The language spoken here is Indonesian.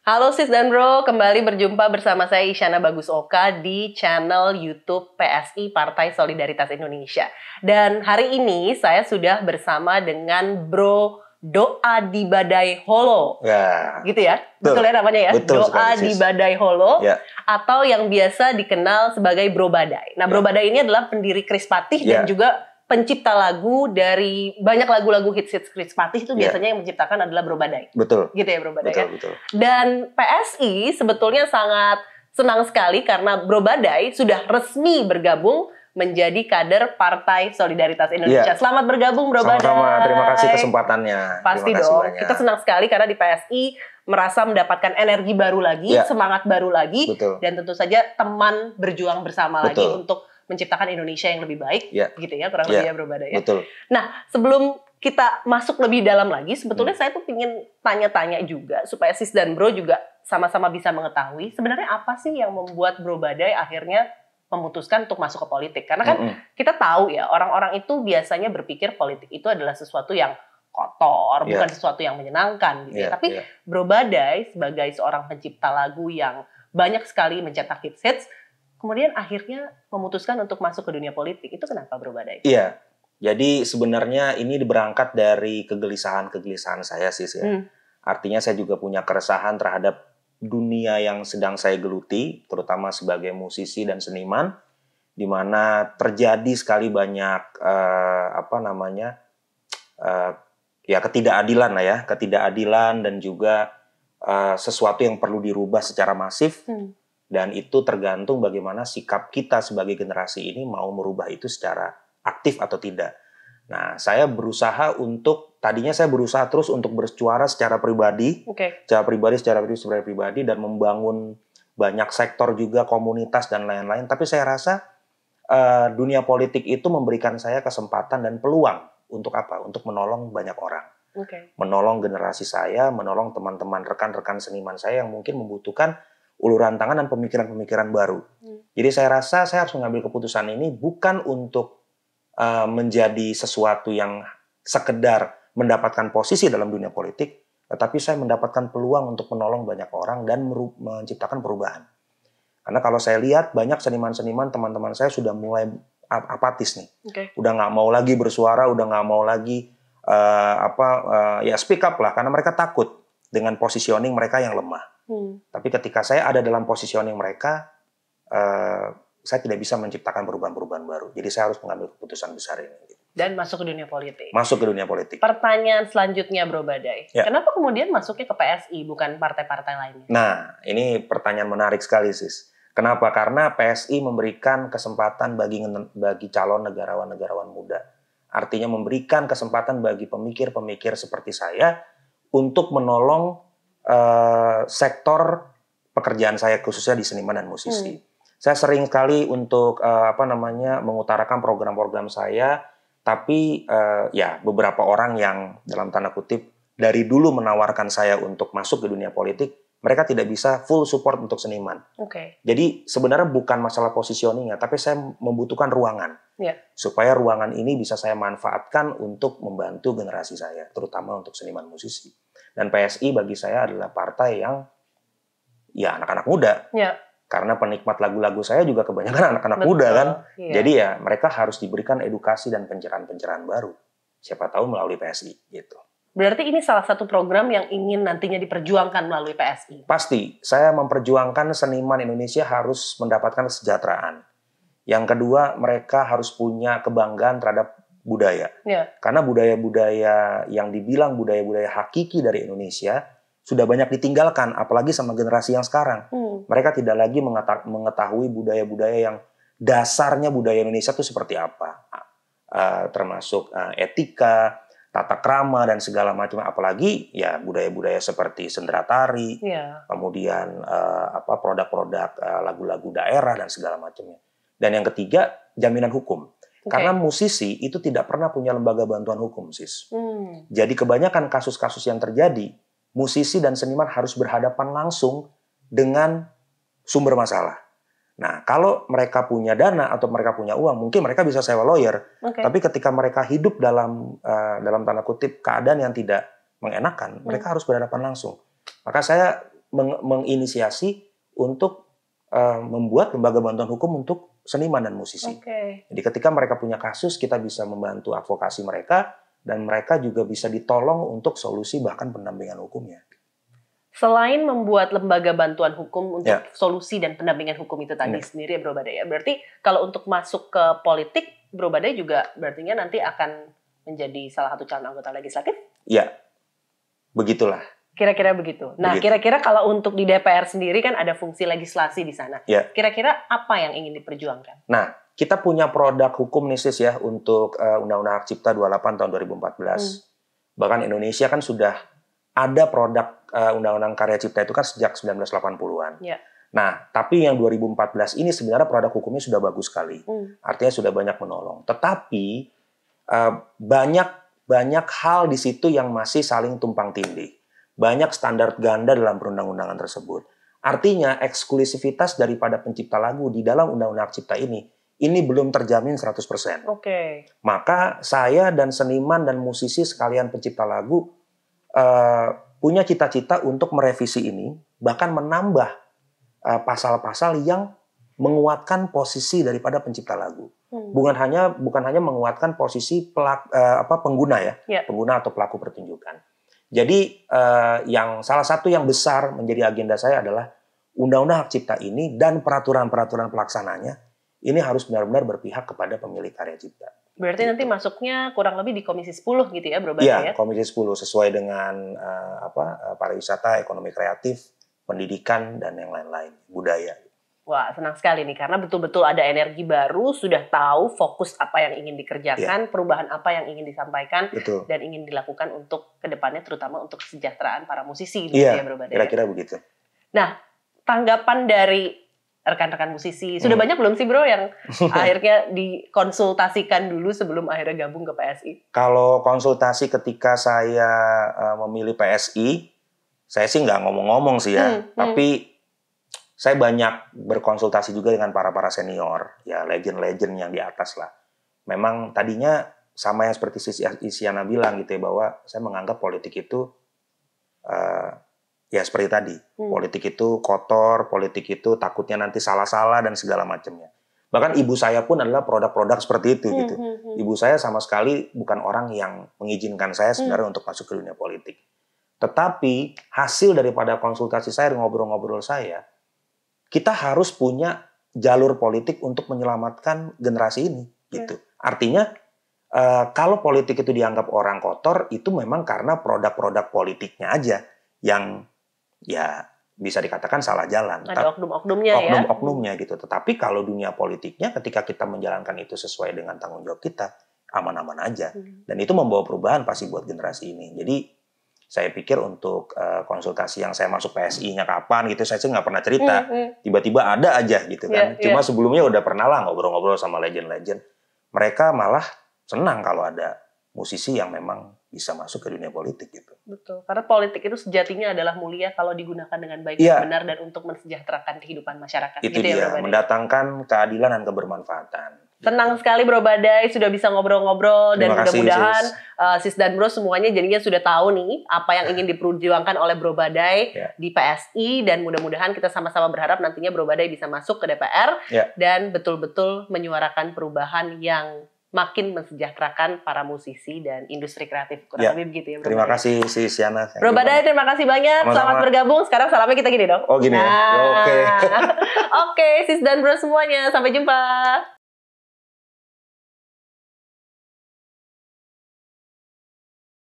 Halo sis dan bro, kembali berjumpa bersama saya Isyana Bagus Oka di channel YouTube PSI Partai Solidaritas Indonesia. Dan hari ini saya sudah bersama dengan bro Doa di Badai Holo. Ya. Gitu ya? Betul, betul ya namanya ya? Betul Doa sekali, di Badai Holo ya. atau yang biasa dikenal sebagai Bro Badai. Nah, Bro ya. Badai ini adalah pendiri Krispatih ya. dan juga pencipta lagu dari banyak lagu-lagu hits hits Chris Patih itu iya. biasanya yeah. yang menciptakan adalah Bro Badai. Betul. Gitu ya Bro Badai. Betul, ya? betul. Dan PSI sebetulnya sangat senang sekali karena Bro Badai sudah resmi bergabung menjadi kader Partai Solidaritas Indonesia. Yeah. Selamat bergabung Bro Selamat Badai. sama terima kasih kesempatannya. Pasti kasih dong. Banyak. Kita senang sekali karena di PSI merasa mendapatkan energi baru lagi, yeah. semangat baru lagi Betul. dan tentu saja teman berjuang bersama Betul. lagi untuk menciptakan Indonesia yang lebih baik, yeah. gitu ya kurang ya. lebih yeah. ya Bro Bada ya. Betul. Nah sebelum kita masuk lebih dalam lagi, sebetulnya hmm. saya tuh ingin tanya-tanya juga supaya sis dan Bro juga sama-sama bisa mengetahui sebenarnya apa sih yang membuat Bro Badai akhirnya memutuskan untuk masuk ke politik karena kan mm -hmm. kita tahu ya orang-orang itu biasanya berpikir politik itu adalah sesuatu yang kotor, yeah. bukan sesuatu yang menyenangkan gitu. Yeah, ya, Tapi yeah. Bro Badai sebagai seorang pencipta lagu yang banyak sekali mencetak hits hits, kemudian akhirnya memutuskan untuk masuk ke dunia politik. Itu kenapa Bro Badai? Iya. Jadi sebenarnya ini berangkat dari kegelisahan-kegelisahan saya sih ya. Hmm. Artinya saya juga punya keresahan terhadap dunia yang sedang saya geluti, terutama sebagai musisi dan seniman, di mana terjadi sekali banyak uh, apa namanya uh, ya ketidakadilan lah ya, ketidakadilan dan juga uh, sesuatu yang perlu dirubah secara masif. Hmm. Dan itu tergantung bagaimana sikap kita sebagai generasi ini mau merubah itu secara aktif atau tidak. Nah, saya berusaha untuk tadinya saya berusaha terus untuk bersuara secara pribadi, okay. secara pribadi, secara pribadi, secara pribadi dan membangun banyak sektor juga komunitas dan lain-lain. Tapi saya rasa uh, dunia politik itu memberikan saya kesempatan dan peluang untuk apa? Untuk menolong banyak orang, okay. menolong generasi saya, menolong teman-teman rekan-rekan seniman saya yang mungkin membutuhkan uluran tangan dan pemikiran-pemikiran baru. Hmm. Jadi saya rasa saya harus mengambil keputusan ini bukan untuk uh, menjadi sesuatu yang sekedar mendapatkan posisi dalam dunia politik, tetapi saya mendapatkan peluang untuk menolong banyak orang dan menciptakan perubahan. Karena kalau saya lihat banyak seniman-seniman teman-teman saya sudah mulai apatis nih, okay. udah nggak mau lagi bersuara, udah nggak mau lagi uh, apa uh, ya speak up lah, karena mereka takut dengan positioning mereka yang lemah. Hmm. Tapi ketika saya ada dalam positioning mereka, uh, saya tidak bisa menciptakan perubahan-perubahan baru. Jadi saya harus mengambil keputusan besar ini. Gitu. Dan masuk ke dunia politik. Masuk ke dunia politik. Pertanyaan selanjutnya Bro Badai. Ya. Kenapa kemudian masuknya ke PSI bukan partai-partai lainnya? Nah, ini pertanyaan menarik sekali sis. Kenapa? Karena PSI memberikan kesempatan bagi bagi calon negarawan-negarawan muda. Artinya memberikan kesempatan bagi pemikir-pemikir seperti saya untuk menolong Eh, sektor pekerjaan saya khususnya di seniman dan musisi. Hmm. Saya sering kali untuk uh, apa namanya mengutarakan program-program saya, tapi uh, ya beberapa orang yang dalam tanda kutip dari dulu menawarkan saya untuk masuk ke dunia politik, mereka tidak bisa full support untuk seniman. Oke. Okay. Jadi sebenarnya bukan masalah positioningnya, tapi saya membutuhkan ruangan yeah. supaya ruangan ini bisa saya manfaatkan untuk membantu generasi saya, terutama untuk seniman musisi. Dan PSI bagi saya adalah partai yang ya anak-anak muda. Ya. Karena penikmat lagu-lagu saya juga kebanyakan anak-anak muda kan. Ya. Jadi ya mereka harus diberikan edukasi dan pencerahan-pencerahan baru. Siapa tahu melalui PSI gitu. Berarti ini salah satu program yang ingin nantinya diperjuangkan melalui PSI. Pasti, saya memperjuangkan seniman Indonesia harus mendapatkan kesejahteraan. Yang kedua, mereka harus punya kebanggaan terhadap budaya. Ya. Karena budaya-budaya yang dibilang budaya-budaya hakiki dari Indonesia sudah banyak ditinggalkan, apalagi sama generasi yang sekarang. Hmm. Mereka tidak lagi mengetahui budaya-budaya yang dasarnya budaya Indonesia itu seperti apa, uh, termasuk uh, etika, tata krama dan segala macam. Apalagi ya budaya-budaya seperti sendratari tari, ya. kemudian uh, apa produk-produk uh, lagu-lagu daerah dan segala macamnya. Dan yang ketiga jaminan hukum. Karena musisi itu tidak pernah punya lembaga bantuan hukum, sis. Hmm. Jadi kebanyakan kasus-kasus yang terjadi, musisi dan seniman harus berhadapan langsung dengan sumber masalah. Nah, kalau mereka punya dana atau mereka punya uang, mungkin mereka bisa sewa lawyer. Okay. Tapi ketika mereka hidup dalam uh, dalam tanda kutip keadaan yang tidak mengenakan, hmm. mereka harus berhadapan langsung. Maka saya meng menginisiasi untuk uh, membuat lembaga bantuan hukum untuk seniman dan musisi. Okay. Jadi ketika mereka punya kasus, kita bisa membantu advokasi mereka dan mereka juga bisa ditolong untuk solusi bahkan pendampingan hukumnya. Selain membuat lembaga bantuan hukum untuk ya. solusi dan pendampingan hukum itu tadi ya. sendiri ya Bro Badai ya. Berarti kalau untuk masuk ke politik Bro Badai juga berarti nanti akan menjadi salah satu calon anggota legislatif? Ya. Begitulah. Kira-kira begitu. Nah, kira-kira kalau untuk di DPR sendiri kan ada fungsi legislasi di sana. Ya. Kira-kira apa yang ingin diperjuangkan? Nah, kita punya produk hukum nih ya untuk uh, Undang-Undang Hak Cipta 28 tahun 2014. Hmm. Bahkan Indonesia kan sudah ada produk uh, Undang-Undang Karya Cipta itu kan sejak 1980-an. Ya. Nah, tapi yang 2014 ini sebenarnya produk hukumnya sudah bagus sekali. Hmm. Artinya sudah banyak menolong. Tetapi uh, banyak banyak hal di situ yang masih saling tumpang tindih banyak standar ganda dalam perundang-undangan tersebut. Artinya eksklusivitas daripada pencipta lagu di dalam undang-undang cipta ini ini belum terjamin 100%. Oke. Okay. Maka saya dan seniman dan musisi sekalian pencipta lagu uh, punya cita-cita untuk merevisi ini, bahkan menambah eh, pasal-pasal uh, yang menguatkan posisi daripada pencipta lagu. Hmm. Bukan hanya bukan hanya menguatkan posisi pelak, uh, apa pengguna ya, yeah. pengguna atau pelaku pertunjukan. Jadi eh, yang salah satu yang besar menjadi agenda saya adalah undang-undang hak cipta ini dan peraturan-peraturan pelaksananya ini harus benar-benar berpihak kepada pemilik karya cipta. Berarti nanti gitu. masuknya kurang lebih di Komisi 10 gitu ya berubah iya, ya? Iya, Komisi 10 sesuai dengan uh, apa eh, pariwisata, ekonomi kreatif, pendidikan dan yang lain-lain, budaya. Wah, senang sekali nih karena betul-betul ada energi baru, sudah tahu fokus apa yang ingin dikerjakan, ya. perubahan apa yang ingin disampaikan Betul. dan ingin dilakukan untuk kedepannya terutama untuk kesejahteraan para musisi gitu ya, ya Bro Kira-kira begitu. Nah, tanggapan dari rekan-rekan musisi, sudah hmm. banyak belum sih Bro yang akhirnya dikonsultasikan dulu sebelum akhirnya gabung ke PSI? Kalau konsultasi ketika saya eh, memilih PSI, saya sih nggak ngomong-ngomong sih ya, hmm, hmm. tapi saya banyak berkonsultasi juga dengan para-para senior, ya legend-legend yang di atas lah. Memang tadinya sama yang seperti si Isyana bilang gitu ya, bahwa saya menganggap politik itu uh, ya seperti tadi. Hmm. Politik itu kotor, politik itu takutnya nanti salah-salah dan segala macamnya. Bahkan ibu saya pun adalah produk-produk seperti itu hmm, gitu. Hmm, hmm. Ibu saya sama sekali bukan orang yang mengizinkan saya sebenarnya hmm. untuk masuk ke dunia politik. Tetapi hasil daripada konsultasi saya, ngobrol-ngobrol saya, kita harus punya jalur politik untuk menyelamatkan generasi ini iya. gitu. Artinya uh, kalau politik itu dianggap orang kotor itu memang karena produk-produk politiknya aja yang ya bisa dikatakan salah jalan. Ada oknum-oknumnya oknum, ya. Oknum-oknumnya gitu. Tetapi kalau dunia politiknya ketika kita menjalankan itu sesuai dengan tanggung jawab kita aman-aman aja. Hmm. Dan itu membawa perubahan pasti buat generasi ini. Jadi saya pikir untuk uh, konsultasi yang saya masuk PSI-nya kapan gitu saya sih nggak pernah cerita hmm, hmm. tiba-tiba ada aja gitu kan yeah, iya. cuma sebelumnya udah pernah lah ngobrol-ngobrol sama legend-legend mereka malah senang kalau ada musisi yang memang bisa masuk ke dunia politik gitu. Betul, karena politik itu sejatinya adalah mulia kalau digunakan dengan baik ya. dan iya. benar dan untuk mensejahterakan kehidupan masyarakat. Itu gitu ya, dia, ya, mendatangkan keadilan dan kebermanfaatan. Gitu. Tenang sekali Bro Badai sudah bisa ngobrol-ngobrol dan mudah-mudahan uh, Sis dan Bro semuanya jadinya sudah tahu nih apa yang ingin diperjuangkan oleh Bro Badai yeah. di PSI dan mudah-mudahan kita sama-sama berharap nantinya Bro Badai bisa masuk ke DPR yeah. dan betul-betul menyuarakan perubahan yang makin mensejahterakan para musisi dan industri kreatif kurang yeah. lebih begitu ya Bro Terima kasih si Siana. Bro Badai terima kasih banyak. Sama-sama. Selamat bergabung. Sekarang salamnya kita gini dong. Oh gini ya? nah. Oke. Oke, sis dan bro semuanya. Sampai jumpa.